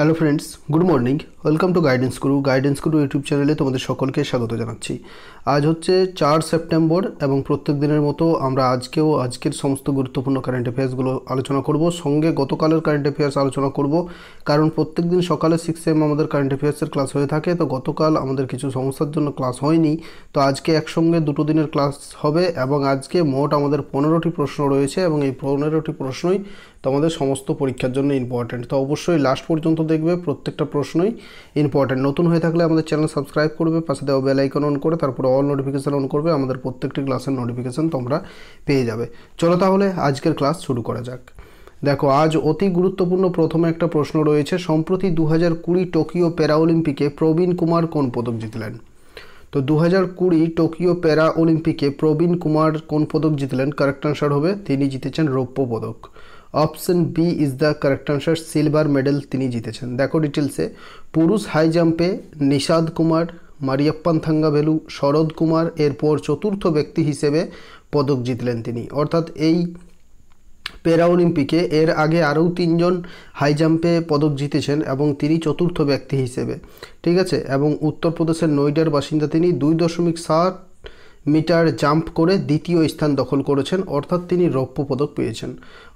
hello friends good morning welcome to guidance guru guidance guru YouTube চ্যানেলে তোমাদের সকলকে স্বাগত জানাচ্ছি আজ হচ্ছে চার সেপ্টেম্বর এবং প্রত্যেক দিনের মতো আমরা আজকেও আজকের সমস্ত গুরুত্বপূর্ণ কারেন্ট অ্যাফেয়ার্সগুলো আলোচনা করব সঙ্গে গতকালের কারেন্ট অ্যাফেয়ার্স আলোচনা করব কারণ প্রত্যেক দিন সকালে সিক্স এম আমাদের কারেন্ট অ্যাফেয়ার্সের ক্লাস হয়ে থাকে তো গতকাল আমাদের কিছু সমস্যার জন্য ক্লাস হয়নি তো আজকে একসঙ্গে দুটো দিনের ক্লাস হবে এবং আজকে মোট আমাদের পনেরোটি প্রশ্ন রয়েছে এবং এই পনেরোটি প্রশ্নই তোমাদের সমস্ত পরীক্ষার জন্য ইম্পর্ট্যান্ট তো অবশ্যই লাস্ট পর্যন্ত দেখবে প্রত্যেকটা প্রশ্নই ইম্পর্ট্যান্ট নতুন হয়ে থাকলে আমাদের চ্যানেল সাবস্ক্রাইব করবে পাশে দেওয়া বেলাইকন অন করে তারপরে অল নোটিফিকেশান অন করবে আমাদের প্রত্যেকটি ক্লাসের নোটিফিকেশান তোমরা পেয়ে যাবে চলো তাহলে আজকের ক্লাস শুরু করা যাক দেখো আজ অতি গুরুত্বপূর্ণ প্রথমে একটা প্রশ্ন রয়েছে সম্প্রতি দু হাজার কুড়ি টোকিও অলিম্পিকে প্রবীণ কুমার কোন পদক জিতলেন তো দু হাজার কুড়ি টোকিও প্যারা অলিম্পিকে প্রবীণ কুমার কোন পদক জিতলেন কারেক্ট আনসার হবে তিনি জিতেছেন রৌপ্য পদক option B is the correct answer silver medal তিনি জিতেছেন দেখো ডিটেলসে পুরুষ হাই জাম্পে নিষাদ কুমার মারিয়াপ্পান থাঙ্গাভেলু শরদ কুমার এরপর চতুর্থ ব্যক্তি হিসেবে পদক জিতলেন তিনি অর্থাৎ এই প্যারা অলিম্পিকে এর আগে আরও তিনজন হাই জাম্পে পদক জিতেছেন এবং তিনি চতুর্থ ব্যক্তি হিসেবে ঠিক আছে এবং উত্তরপ্রদেশের নয়ডার বাসিন্দা তিনি দুই দশমিক সাত মিটার জাম্প করে দ্বিতীয় স্থান দখল করেছেন অর্থাৎ তিনি রৌপ্য পদক পেয়েছেন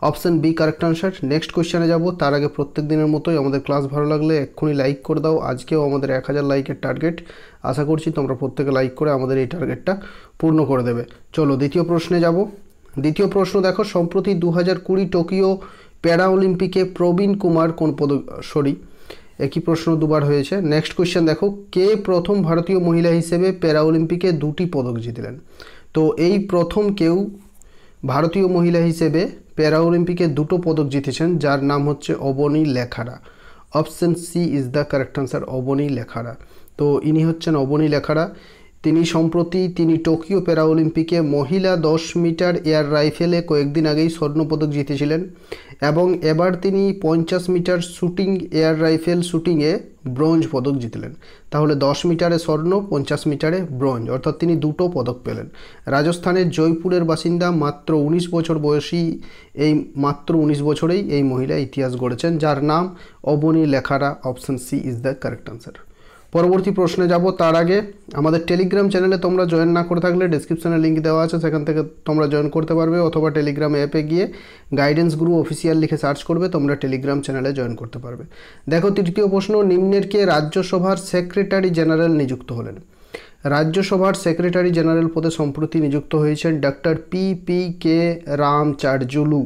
option B correct answer next কোয়েশ্চানে যাব তার আগে প্রত্যেক দিনের মতোই আমাদের ক্লাস ভালো লাগলে এক্ষুনি লাইক করে দাও আজকেও আমাদের এক হাজার লাইকের টার্গেট আশা করছি তোমরা প্রত্যেকে লাইক করে আমাদের এই টার্গেটটা পূর্ণ করে দেবে চলো দ্বিতীয় প্রশ্নে যাব দ্বিতীয় প্রশ্ন দেখো সম্প্রতি দু হাজার কুড়ি টোকিও প্যারা অলিম্পিকে প্রবীণ কুমার কোন পদক সরি একই প্রশ্ন দুবার হয়েছে নেক্সট কোয়েশ্চেন দেখো কে প্রথম ভারতীয় মহিলা হিসেবে প্যারা অলিম্পিকে দুটি পদক জিতলেন তো এই প্রথম কেউ ভারতীয় মহিলা হিসেবে প্যারা অলিম্পিকে দুটো পদক জিতেছেন যার নাম হচ্ছে Avani Lekhara option C is the correct answer Avani Lekhara তো ইনি হচ্ছেন অবনী লেখারা তিনি সম্প্রতি তিনি টোকিও প্যারা অলিম্পিকে মহিলা দশ মিটার এয়ার রাইফেলে কয়েকদিন আগেই স্বর্ণপদক জিতেছিলেন এবং এবার তিনি পঞ্চাশ মিটার শ্যুটিং এয়ার রাইফেল শুটিংয়ে ব্রোঞ্জ পদক জিতলেন তাহলে দশ মিটারে স্বর্ণ পঞ্চাশ মিটারে ব্রোঞ্জ অর্থাৎ তিনি দুটো পদক পেলেন রাজস্থানের জয়পুরের বাসিন্দা মাত্র ১৯ বছর বয়সী এই মাত্র ১৯ বছরেই এই মহিলা ইতিহাস গড়েছেন যার নাম Avani Lekhara option C is the correct answer পরবর্তী প্রশ্নে যাব তার আগে আমাদের টেলিগ্রাম চ্যানেলে তোমরা জয়েন না করে থাকলে ডিসক্রিপশানে লিঙ্ক দেওয়া আছে সেখান থেকে তোমরা জয়েন করতে পারবে অথবা টেলিগ্রাম অ্যাপে গিয়ে গাইডেন্স গ্রুপ অফিসিয়াল লিখে সার্চ করবে তোমরা টেলিগ্রাম চ্যানেলে জয়েন করতে পারবে দেখো তৃতীয় প্রশ্ন নিম্নের কে রাজ্যসভার সেক্রেটারি জেনারেল নিযুক্ত হলেন রাজ্যসভার সেক্রেটারি জেনারেল পদে সম্প্রতি নিযুক্ত হয়েছেন doctor P P K Ramacharyulu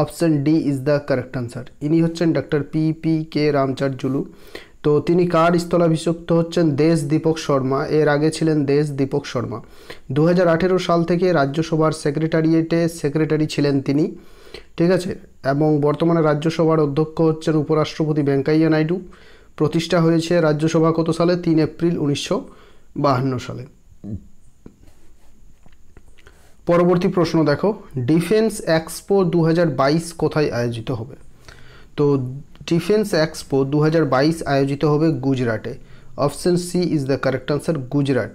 option D is the correct answer ইনি হচ্ছেন doctor P P K Julu তো তিনি কার স্থলাভিষিক্ত হচ্ছেন দেশ দীপক শর্মা এর আগে ছিলেন দেশ দীপক শর্মা দু সাল থেকে রাজ্যসভার সেক্রেটারিয়েটে সেক্রেটারি ছিলেন তিনি ঠিক আছে এবং বর্তমানে রাজ্যসভার অধ্যক্ষ হচ্ছেন উপরাষ্ট্রপতি ভেঙ্কাইয়া নাইডু প্রতিষ্ঠা হয়েছে রাজ্যসভা কত সালে তিন এপ্রিল উনিশশো সালে পরবর্তী প্রশ্ন দেখো ডিফেন্স এক্সপো দু কোথায় আয়োজিত হবে তো ডিফেন্স এক্সপো দু আয়োজিত হবে গুজরাটে option C is the correct answer Gujarat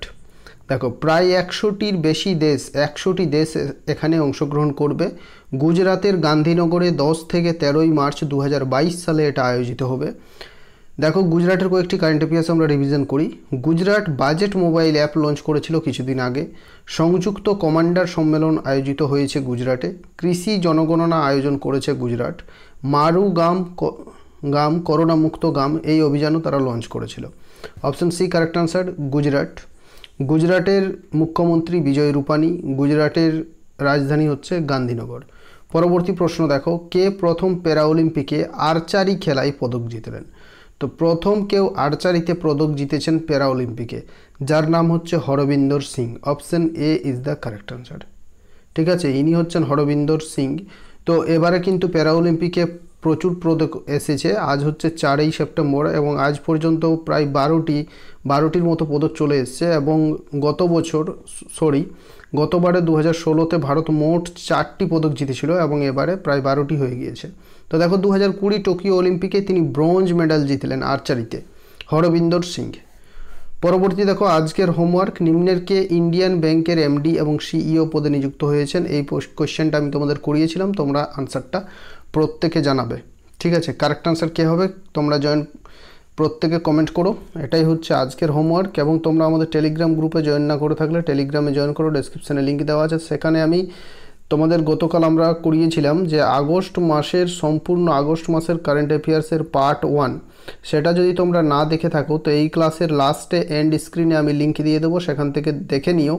দেখো প্রায় একশোটির বেশি দেশ একশোটি দেশ এখানে অংশগ্রহণ করবে গুজরাতের গান্ধীনগরে দশ থেকে তেরোই মার্চ দু সালে এটা আয়োজিত হবে দেখো গুজরাটের কয়েকটি কারেন্ট অ্যাফেয়ার্স আমরা রিভিশন করি Gujarat budget mobile app launch করেছিল কিছুদিন আগে সংযুক্ত কমান্ডার সম্মেলন আয়োজিত হয়েছে গুজরাটে কৃষি জনগণনা আয়োজন করেছে গুজরাট মারুগাম গাম করোনা মুক্ত গাম এই অভিযানও তারা লঞ্চ করেছিল option C correct answer Gujarat গুজরাটের মুখ্যমন্ত্রী বিজয় রূপানি গুজরাটের রাজধানী হচ্ছে গান্ধীনগর পরবর্তী প্রশ্ন দেখো কে প্রথম প্যারা অলিম্পিকে আর্চারি খেলায় পদক জিতলেন তো প্রথম কেউ আর্চারিতে পদক জিতেছেন প্যারা অলিম্পিকে যার নাম হচ্ছে Harvinder Singh option A is the correct answer ঠিক আছে ইনি হচ্ছেন হরবিন্দর সিং তো এবারে কিন্তু প্যারা অলিম্পিকে প্রচুর প্রদ এসেছে আজ হচ্ছে চারই সেপ্টেম্বর এবং আজ পর্যন্ত প্রায় বারোটি বারোটির মতো পদক চলে এসছে এবং গত বছর সরি গতবারে দু হাজার ষোলোতে ভারত মোট চারটি পদক জিতেছিল এবং এবারে প্রায় বারোটি হয়ে গিয়েছে তো দেখো দু হাজার কুড়ি টোকিও অলিম্পিকে তিনি ব্রোঞ্জ মেডাল জিতলেন আর্চারিতে হরবিন্দর সিং পরবর্তী দেখো আজকের হোমওয়ার্ক নিম্নের কে ইন্ডিয়ান ব্যাংকের এমডি এবং সিইও পদে নিযুক্ত হয়েছেন এই কোশ্চেনটা আমি তোমাদের করিয়েছিলাম তোমরা আনসারটা প্রত্যেকে জানাবে ঠিক আছে কারেক্ট আনসার কী হবে তোমরা জয়েন প্রত্যেকে কমেন্ট করো এটাই হচ্ছে আজকের হোমওয়ার্ক এবং তোমরা আমাদের টেলিগ্রাম গ্রুপে জয়েন না করে থাকলে টেলিগ্রামে জয়েন করো ডেসক্রিপশানে লিঙ্ক দেওয়া আছে সেখানে আমি তোমাদের গতকাল আমরা করিয়েছিলাম যে আগস্ট মাসের সম্পূর্ণ আগস্ট মাসের কারেন্ট অ্যাফেয়ার্সের পার্ট ওয়ান সেটা যদি তোমরা না দেখে থাকো তো এই ক্লাসের লাস্টে এন্ড স্ক্রিনে আমি লিঙ্ক দিয়ে দেবো সেখান থেকে দেখে নিও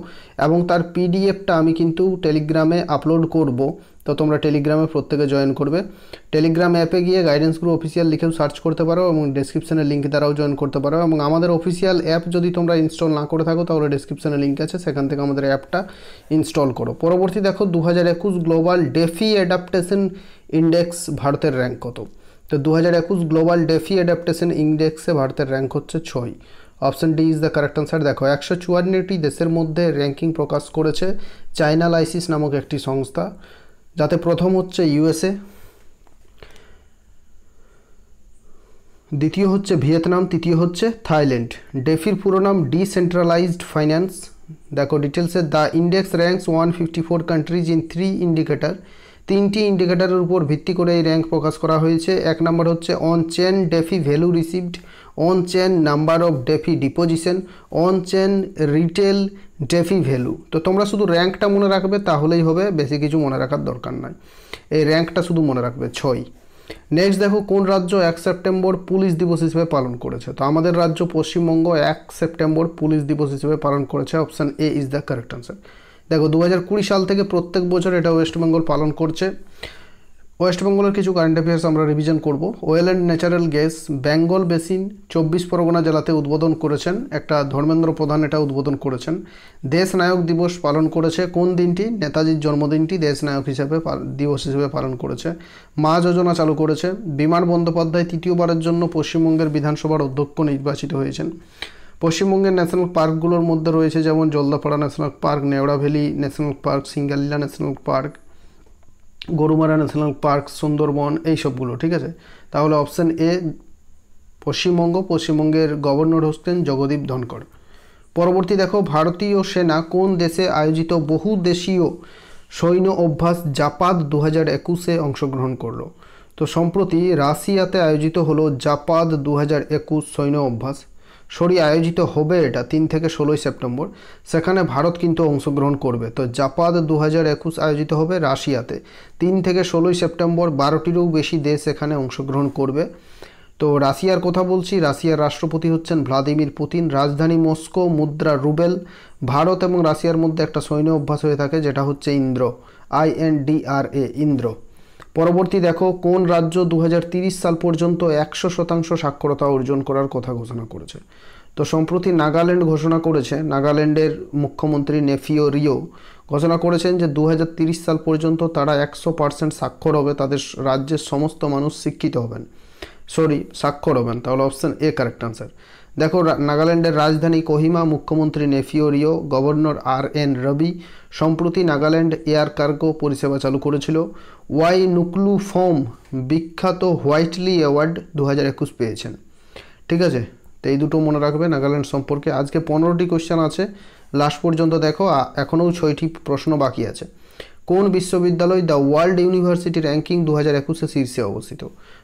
এবং তার পিডিএফটা আমি কিন্তু টেলিগ্রামে আপলোড করব তো তোমরা টেলিগ্রামে প্রত্যেকে জয়েন করবে টেলিগ্রাম অ্যাপে গিয়ে গাইডেন্স গ্রুপ অফিসিয়াল লিখেও সার্চ করতে পারো এবং ডেসক্রিপশানের লিঙ্ক দ্বারাও জয়েন করতে পারো এবং আমাদের অফিসিয়াল অ্যাপ যদি তোমরা ইনস্টল না করে থাকো তাহলে ডেসক্রিপশানে লিঙ্ক আছে সেখান থেকে আমাদের অ্যাপটা ইনস্টল করো পরবর্তী দেখো দু হাজার একুশ গ্লোবাল ডেফি অ্যাডাপটেশন ইন্ডেক্স ভারতের র্যাঙ্ক কত তো দু গ্লোবাল ডেফি অ্যাডাপটেশন ইন্ডেক্সে ভারতের র্যাঙ্ক হচ্ছে ছয় option D is the correct answer দেখো একশো চুয়ান্নটি দেশের মধ্যে র্যাঙ্কিং প্রকাশ করেছে চায়না লাইসিস নামক একটি সংস্থা যাতে প্রথম হচ্ছে ইউএসএ দ্বিতীয় হচ্ছে ভিয়েতনাম তৃতীয় হচ্ছে থাইল্যান্ড ডেফির পুরো নাম ডিসেন্ট্রালাইজড ফাইন্যান্স দেখো ডিটেলসে the index ranks one fifty four countries in three indicator তিনটি ইন্ডিকেটারের উপর ভিত্তি করে এই র্যাঙ্ক প্রকাশ করা হয়েছে এক নম্বর হচ্ছে on chain DeFi value received on chain number of DeFi deposition on chain retail DeFi value তো তোমরা শুধু র্যাঙ্কটা মনে রাখবে তাহলেই হবে বেশি কিছু মনে রাখার দরকার নাই এই র্যাঙ্কটা শুধু মনে রাখবে ছয় নেক্সট দেখো কোন রাজ্য এক সেপ্টেম্বর পুলিশ দিবস হিসেবে পালন করেছে তো আমাদের রাজ্য পশ্চিমবঙ্গ এক সেপ্টেম্বর পুলিশ দিবস হিসেবে পালন করেছে option A is the correct answer দেখো দু সাল থেকে প্রত্যেক বছর এটা ওয়েস্ট বেঙ্গল পালন করছে ওয়েস্টবেঙ্গলের কিছু কারেন্ট অ্যাফেয়ার্স আমরা রিভিশন করব well and natural gas Bengal basin চব্বিশ পরগনা জেলাতে উদ্বোধন করেছেন একটা ধর্মেন্দ্র প্রধান এটা উদ্বোধন করেছেন দেশ নায়ক দিবস পালন করেছে কোন দিনটি নেতাজির জন্মদিনটি দেশ নায়ক হিসাবে দিবস হিসেবে পালন করেছে মা যোজনা চালু করেছে বিমান বন্দ্যোপাধ্যায় তৃতীয়বারের জন্য পশ্চিমবঙ্গের বিধানসভার অধ্যক্ষ নির্বাচিত হয়েছেন পশ্চিমবঙ্গের ন্যাশনাল পার্কগুলোর মধ্যে রয়েছে যেমন Jaldapara national park Neora valley national park Singalila national park Gorumara national park Sundarban এই সবগুলো ঠিক আছে তাহলে অপশান এ পশ্চিমবঙ্গ পশ্চিমবঙ্গের গভর্নর হচ্ছেন জগদীপ ধনকর পরবর্তী দেখো ভারতীয় সেনা কোন দেশে আয়োজিত বহুদেশীয় সৈন্য অভ্যাস জাপাত দু হাজার একুশে অংশগ্রহণ করলো তো সম্প্রতি রাশিয়াতে আয়োজিত হলো জাপাত দু হাজার একুশ সৈন্য অভ্যাস সরি আয়োজিত হবে এটা তিন থেকে ষোলোই সেপ্টেম্বর সেখানে ভারত কিন্তু অংশগ্রহণ করবে তো জাপাদ দু আয়োজিত হবে রাশিয়াতে তিন থেকে ষোলোই সেপ্টেম্বর বারোটিরও বেশি দেশ এখানে অংশগ্রহণ করবে তো রাশিয়ার কথা বলছি রাশিয়ার রাষ্ট্রপতি হচ্ছেন ভ্লাদিমির পুতিন রাজধানী মস্কো মুদ্রা রুবেল ভারত এবং রাশিয়ার মধ্যে একটা সৈন্য অভ্যাস হয়ে থাকে যেটা হচ্ছে Indra I N D R A Indra পরবর্তী দেখো কোন রাজ্য দু সাল পর্যন্ত একশো শতাংশ সাক্ষরতা অর্জন করার কথা ঘোষণা করেছে তো সম্প্রতি নাগাল্যান্ড ঘোষণা করেছে নাগাল্যান্ডের মুখ্যমন্ত্রী নেফিও রিও ঘোষণা করেছেন যে দু সাল পর্যন্ত তারা একশো পার্সেন্ট স্বাক্ষর হবে তাদের রাজ্যের সমস্ত মানুষ শিক্ষিত হবেন সরি স্বাক্ষর হবেন তাহলে অপশান এ কারেক্ট আনসার দেখো নাগাল্যান্ডের রাজধানী কোহিমা মুখ্যমন্ত্রী নেফিওরিও গভর্নর আর এন রবি সম্প্রতি নাগাল্যান্ড এয়ার কার্গো পরিষেবা চালু করেছিল ওয়াই নুকলু ফোম বিখ্যাত হোয়াইটলি অ্যাওয়ার্ড দু হাজার একুশ পেয়েছেন ঠিক আছে তো এই দুটো মনে রাখবে নাগাল্যান্ড সম্পর্কে আজকে পনেরোটি কোশ্চেন আছে লাস্ট পর্যন্ত দেখো এখনও ছয়টি প্রশ্ন বাকি আছে কোন বিশ্ববিদ্যালয় দ্য ওয়ার্ল্ড ইউনিভার্সিটি র্যাঙ্কিং দু হাজার একুশে শীর্ষে অবস্থিত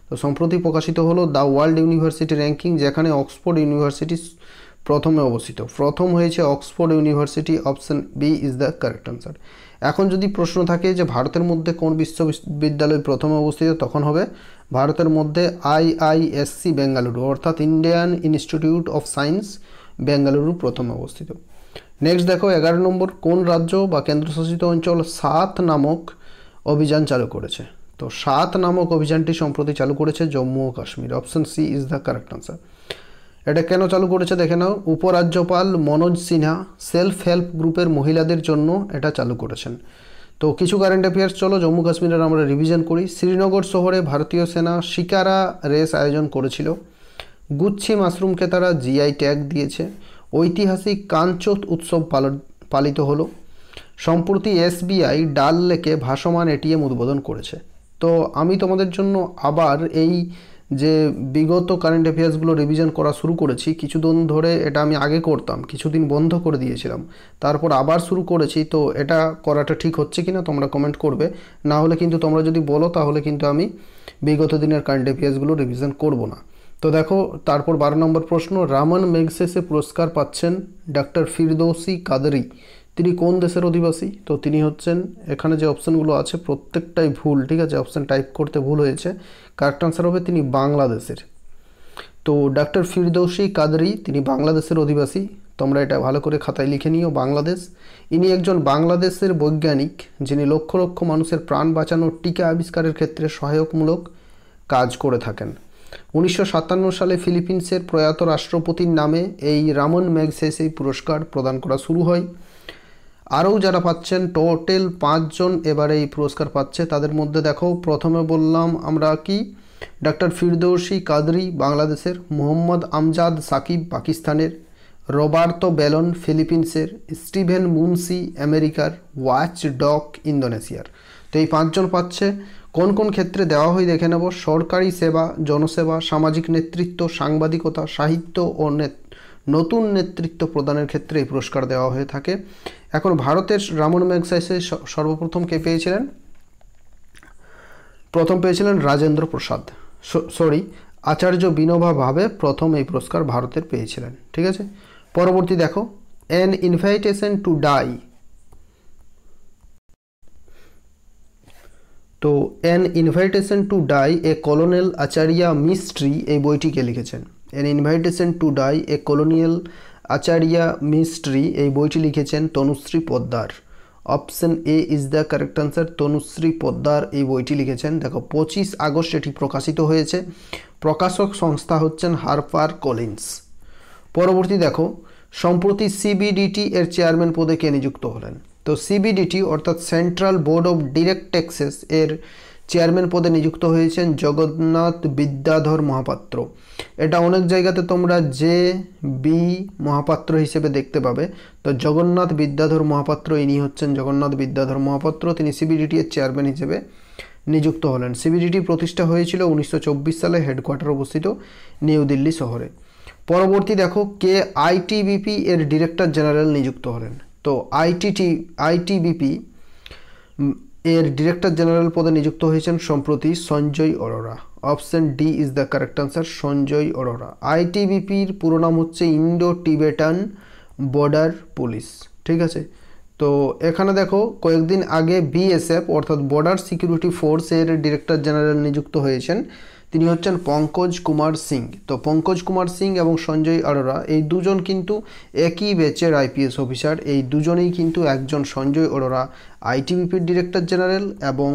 তো সম্প্রতি প্রকাশিত হলো দ্য ওয়ার্ল্ড ইউনিভার্সিটি র্যাঙ্কিং যেখানে অক্সফোর্ড ইউনিভার্সিটি প্রথমে অবস্থিত প্রথম হয়েছে Oxford university option B is the correct answer এখন যদি প্রশ্ন থাকে যে ভারতের মধ্যে কোন বিশ্ববিদ্যালয় প্রথমে অবস্থিত তখন হবে ভারতের মধ্যে আইআইএসসি বেঙ্গালুরু অর্থাৎ Indian institute of science Bengaluru প্রথমে অবস্থিত নেক্সট দেখো এগারো নম্বর কোন রাজ্য বা কেন্দ্রশাসিত অঞ্চল সাত নামক অভিযান চালু করেছে তো সাত নামক অভিযানটি সম্প্রতি চালু করেছে জম্মু ও Kashmir option C is the correct answer এটা কেন চালু করেছে দেখে নাও উপরাজ্যপাল মনোজ সিনহা সেলফ হেল্প গ্রুপের মহিলাদের জন্য এটা চালু করেছেন তো কিছু কারেন্ট অ্যাফেয়ার্স চলো জম্মু কাশ্মীরের আমরা রিভিশন করি শ্রীনগর শহরে ভারতীয় সেনা শিকারা রেস আয়োজন করেছিল গুচ্ছি মাশরুমকে তারা জিআই ট্যাগ দিয়েছে ঐতিহাসিক কাঞ্চত উৎসব পালিত হলো সম্প্রতি এসবিআই ডাল লেকে ভাসমান এটিএম উদ্বোধন করেছে তো আমি তোমাদের জন্য আবার এই যে বিগত কারেন্ট অ্যাফেয়ার্সগুলো রিভিশন করা শুরু করেছি কিছুদিন ধরে এটা আমি আগে করতাম কিছুদিন বন্ধ করে দিয়েছিলাম তারপর আবার শুরু করেছি তো এটা করাটা ঠিক হচ্ছে কি না তোমরা কমেন্ট করবে না হলে কিন্তু তোমরা যদি বলো তাহলে কিন্তু আমি বিগত দিনের কারেন্ট অ্যাফেয়ার্সগুলো রিভিশন করব না তো দেখো তারপর বারো নম্বর প্রশ্ন রামান মেঘসেসে পুরস্কার পাচ্ছেন ডাক্তার ফিরদৌসি কাদরি তিনি কোন দেশের অধিবাসী তো তিনি হচ্ছেন এখানে যে অপশানগুলো আছে প্রত্যেকটাই ভুল ঠিক আছে অপশান টাইপ করতে ভুল হয়েছে কারেক্ট আনসার হবে তিনি বাংলাদেশের তো ডাক্তার ফিরদৌসি কাদরি তিনি বাংলাদেশের অধিবাসী তোমরা এটা ভালো করে খাতায় লিখে নিও বাংলাদেশ ইনি একজন বাংলাদেশের বৈজ্ঞানিক যিনি লক্ষ লক্ষ মানুষের প্রাণ বাঁচানোর টিকা আবিষ্কারের ক্ষেত্রে সহায়কমূলক কাজ করে থাকেন উনিশশো সালে ফিলিপিন্সের প্রয়াত রাষ্ট্রপতির নামে এই রামন ম্যাগসেস এই পুরস্কার প্রদান করা শুরু হয় আরও যারা পাচ্ছেন টোটাল পাঁচজন এবারে এই পুরস্কার পাচ্ছে তাদের মধ্যে দেখো প্রথমে বললাম আমরা কি ডাক্তার ফিরদৌসি কাদরি বাংলাদেশের মোহাম্মদ আমজাদ সাকিব পাকিস্তানের রবার্তো বেলন ফিলিপিন্সের স্টিভেন মুন্সি আমেরিকার ওয়াচ ডক ইন্দোনেশিয়ার তো এই পাঁচজন পাচ্ছে কোন কোন ক্ষেত্রে দেওয়া হয় দেখে নেব সরকারি সেবা জনসেবা সামাজিক নেতৃত্ব সাংবাদিকতা সাহিত্য ও নতুন নেতৃত্ব প্রদানের ক্ষেত্রে এই পুরস্কার দেওয়া হয়ে থাকে এখন ভারতের রামন ম্যাগসাইসে সর্বপ্রথম কে পেয়েছিলেন প্রথম পেয়েছিলেন রাজেন্দ্র প্রসাদ সরি আচার্য বিনোভা ভাবে প্রথম এই পুরস্কার ভারতের পেয়েছিলেন ঠিক আছে পরবর্তী দেখো অ্যান ইনভাইটেশন টু ডাই তো an invitation to die a colonel Acharya mystery এই বইটিকে লিখেছেন an invitation to die a colonial Acharya mystery এই বইটি লিখেছেন Tanushree Podder option A is the correct answer Tanushree Podder এই বইটি লিখেছেন দেখো পঁচিশ আগস্ট এটি প্রকাশিত হয়েছে প্রকাশক সংস্থা হচ্ছেন হারপার কলিন্স পরবর্তী দেখো সম্প্রতি সিবিডিটি এর চেয়ারম্যান পদে কে নিযুক্ত হলেন তো সিবিডিটি অর্থাৎ central board of direct taxes এর চেয়ারম্যান পদে নিযুক্ত হয়েছেন জগন্নাথ বিদ্যাধর মহাপাত্র এটা অনেক জায়গাতে তোমরা জে বি মহাপাত্র হিসেবে দেখতে পাবে তো জগন্নাথ বিদ্যাধর মহাপাত্র ইনি হচ্ছেন জগন্নাথ বিদ্যাধর মহাপাত্র তিনি সিবিডিটি এর চেয়ারম্যান হিসেবে নিযুক্ত হলেন সিবিডিটি প্রতিষ্ঠা হয়েছিল উনিশশো সালে হেডকোয়ার্টার অবস্থিত নিউ দিল্লি শহরে পরবর্তী দেখো কে আইটিবিপি এর ডিরেক্টর জেনারেল নিযুক্ত হলেন তো আইটিটি আইটিবিপি এর ডিরেক্টর জেনারেল পদে নিযুক্ত হয়েছেন সম্প্রতি Sanjay Arora option D is the correct answer Sanjay Arora আইটিবিপির পুরো নাম হচ্ছে ইন্ডো টিবেটান বর্ডার পুলিশ ঠিক আছে তো এখানে দেখো কয়েকদিন আগে বিএসএফ অর্থাৎ বর্ডার সিকিউরিটি ফোর্সের ডিরেক্টর জেনারেল নিযুক্ত হয়েছেন তিনি হচ্ছেন পঙ্কজ কুমার সিং তো পঙ্কজ কুমার সিং এবং সঞ্জয় অরোরা এই দুজন কিন্তু একই ব্যাচের আইপিএস অফিসার এই দুজনেই কিন্তু একজন সঞ্জয় অরোরা আইটিবিপির ডিরেক্টর জেনারেল এবং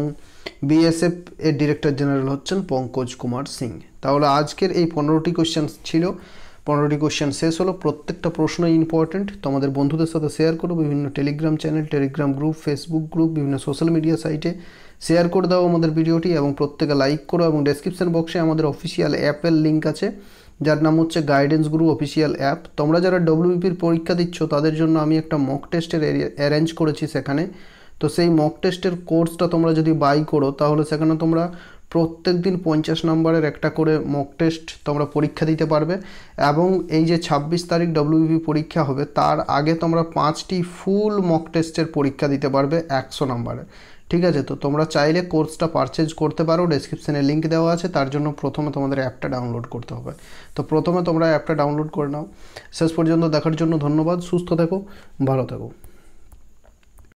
বিএসএফ এর ডিরেক্টর জেনারেল হচ্ছেন পঙ্কজ কুমার সিং তাহলে আজকের এই পনেরোটি কোয়েশ্চেন ছিল পনেরোটি কোশ্চেন শেষ হলো প্রত্যেকটা প্রশ্ন ইম্পর্টেন্ট তোমাদের বন্ধুদের সাথে শেয়ার করো বিভিন্ন Telegram channel Telegram group Facebook group বিভিন্ন সোশ্যাল মিডিয়া সাইটে শেয়ার করে দাও আমাদের ভিডিওটি এবং প্রত্যেকে লাইক করো এবং ডেসক্রিপশান বক্সে আমাদের অফিসিয়াল অ্যাপের লিঙ্ক আছে যার নাম হচ্ছে গাইডেন্স গ্রুপ অফিসিয়াল অ্যাপ তোমরা যারা ডব্লিউপির পরীক্ষা দিচ্ছ তাদের জন্য আমি একটা মক টেস্টের অ্যারেঞ্জ করেছি সেখানে তো সেই মক টেস্টের কোর্সটা তোমরা যদি বাই করো তাহলে সেখানে তোমরা প্রত্যেক দিন পঞ্চাশ নম্বরের একটা করে মক টেস্ট তোমরা পরীক্ষা দিতে পারবে এবং এই যে ছাব্বিশ তারিখ ডব্লিউবি e পরীক্ষা হবে তার আগে তোমরা পাঁচটি ফুল মক টেস্টের পরীক্ষা দিতে পারবে একশো নম্বরের ঠিক আছে তো তোমরা চাইলে কোর্সটা পারচেজ করতে পারো ডেসক্রিপশানে লিঙ্ক দেওয়া আছে তার জন্য প্রথমে তোমাদের অ্যাপটা ডাউনলোড করতে হবে তো প্রথমে তোমরা অ্যাপটা ডাউনলোড করে নাও শেষ পর্যন্ত দেখার জন্য ধন্যবাদ সুস্থ থেকো ভালো থেকো